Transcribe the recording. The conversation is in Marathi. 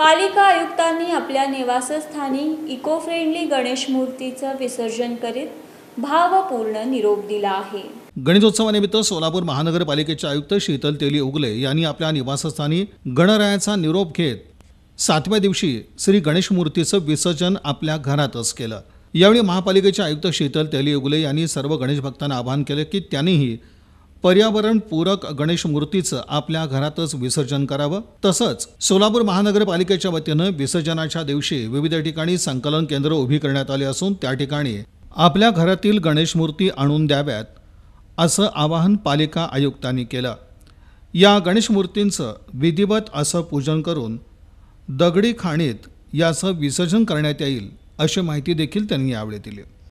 पालिका आयुक्तांनी आपल्या निवासस्थानी इको फ्रेंडली गणेश मूर्तीचं विसर्जन करीत भावपूर्ण निरोप दिला आहे गणेशोत्सवानिमित्त सोलापूर महानगरपालिकेचे आयुक्त शीतल तेली उगले यांनी आपल्या निवासस्थानी गणरायाचा निरोप घेत सातव्या दिवशी श्री गणेश मूर्तीचं विसर्जन आपल्या घरातच केलं यावेळी महापालिकेचे आयुक्त शीतल तेली उगले यांनी सर्व गणेश भक्तांना आवाहन केलं की त्यांनीही पर्यावरणपूरक गणेश मूर्तीचं आपल्या घरातच विसर्जन करावं तसंच सोलापूर महानगरपालिकेच्या वतीनं विसर्जनाच्या दिवशी विविध ठिकाणी संकलन केंद्र उभी करण्यात आली असून त्या ठिकाणी आपल्या घरातील गणेश मूर्ती आणून द्याव्यात असं आवाहन पालिका आयुक्तांनी केलं या गणेश मूर्तींचं विधिवत असं पूजन करून दगडी खाणीत याचं विसर्जन करण्यात येईल अशी माहिती देखील त्यांनी यावेळी दिली